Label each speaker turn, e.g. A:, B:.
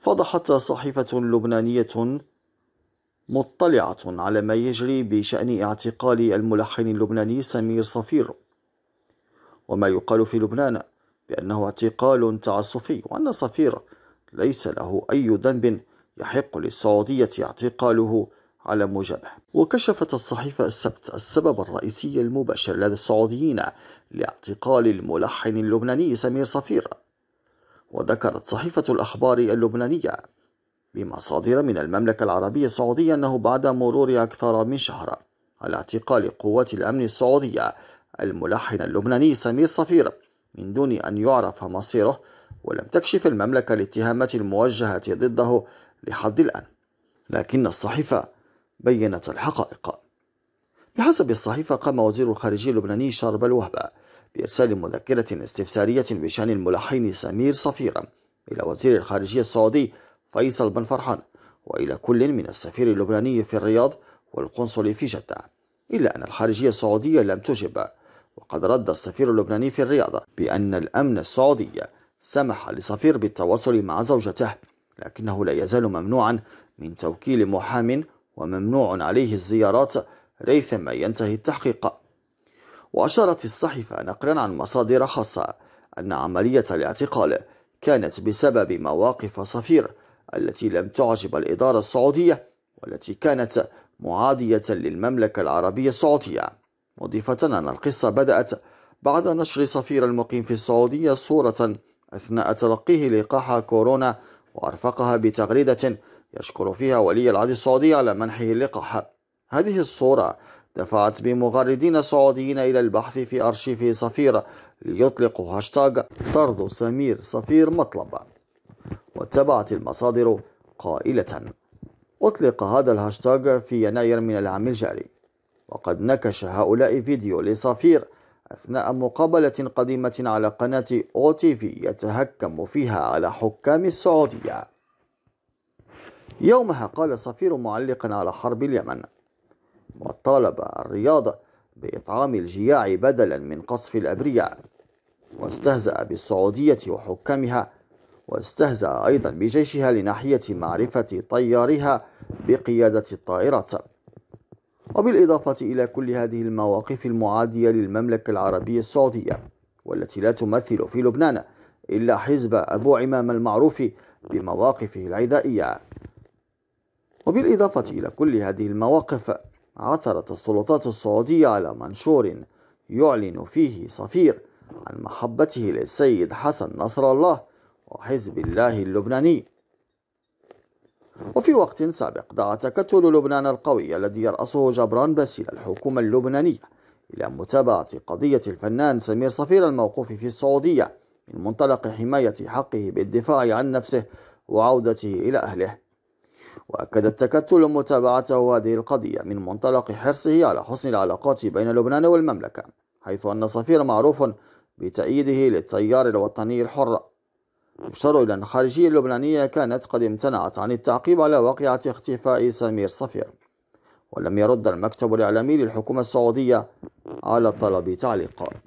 A: فضحت صحيفة لبنانية مطلعة على ما يجري بشأن اعتقال الملحن اللبناني سمير صفير وما يقال في لبنان بأنه اعتقال تعسفي وأن صفير ليس له أي ذنب يحق للسعودية اعتقاله على موجبه وكشفت الصحيفة السبت السبب الرئيسي المباشر لدى السعوديين لاعتقال الملحن اللبناني سمير صفير وذكرت صحيفة الأخبار اللبنانية بمصادر من المملكة العربية السعودية أنه بعد مرور أكثر من شهر على اعتقال قوات الأمن السعودية الملحن اللبناني سمير صفير من دون أن يعرف مصيره ولم تكشف المملكة الاتهامات الموجهة ضده لحد الآن لكن الصحيفة بينت الحقائق بحسب الصحيفة قام وزير الخارجية اللبناني شارب الوهبة بإرسال مذكرة استفسارية بشأن الملحين سمير صفيرة إلى وزير الخارجية السعودي فيصل بن فرحان وإلى كل من السفير اللبناني في الرياض والقنصل في جدة إلا أن الخارجية السعودية لم تجب وقد رد السفير اللبناني في الرياض بأن الأمن السعودي سمح لصفير بالتواصل مع زوجته لكنه لا يزال ممنوعا من توكيل محام وممنوع عليه الزيارات ريثما ينتهي التحقيق وأشارت الصحيفة نقلا عن مصادر خاصة أن عملية الاعتقال كانت بسبب مواقف صفير التي لم تعجب الإدارة السعودية والتي كانت معادية للمملكة العربية السعودية مضيفة أن القصة بدأت بعد نشر صفير المقيم في السعودية صورة أثناء تلقيه لقاح كورونا وأرفقها بتغريدة يشكر فيها ولي العهد السعودي على منحه اللقاح هذه الصورة دفعت بمغردين سعوديين إلى البحث في أرشيف صفير ليطلقوا هاشتاغ طرد سمير صفير مطلب واتبعت المصادر قائلة أطلق هذا الهاشتاغ في يناير من العام الجاري وقد نكش هؤلاء فيديو لصفير أثناء مقابلة قديمة على قناة أو تي في يتهكم فيها على حكام السعودية يومها قال صفير معلقا على حرب اليمن وطالب الرياض بإطعام الجياع بدلا من قصف الأبرياء واستهزأ بالسعودية وحكامها واستهزأ أيضا بجيشها لناحية معرفة طيارها بقيادة الطائرة وبالإضافة إلى كل هذه المواقف المعادية للمملكة العربية السعودية والتي لا تمثل في لبنان إلا حزب أبو عمام المعروف بمواقفه العدائية وبالإضافة إلى كل هذه المواقف عثرت السلطات السعودية على منشور يعلن فيه صفير عن محبته للسيد حسن نصر الله وحزب الله اللبناني وفي وقت سابق دعا تكتل لبنان القوي الذي يرأسه جبران باسيل الحكومة اللبنانية إلى متابعة قضية الفنان سمير صفير الموقوف في السعودية من منطلق حماية حقه بالدفاع عن نفسه وعودته إلى أهله وأكد التكتل متابعته هذه القضية من منطلق حرصه على حسن العلاقات بين لبنان والمملكة حيث أن صفير معروف بتأييده للتيار الوطني الحر يشار إلى أن الخارجية اللبنانية كانت قد امتنعت عن التعقيب على واقعة اختفاء سمير صفير ولم يرد المكتب الإعلامي للحكومة السعودية على طلب تعليق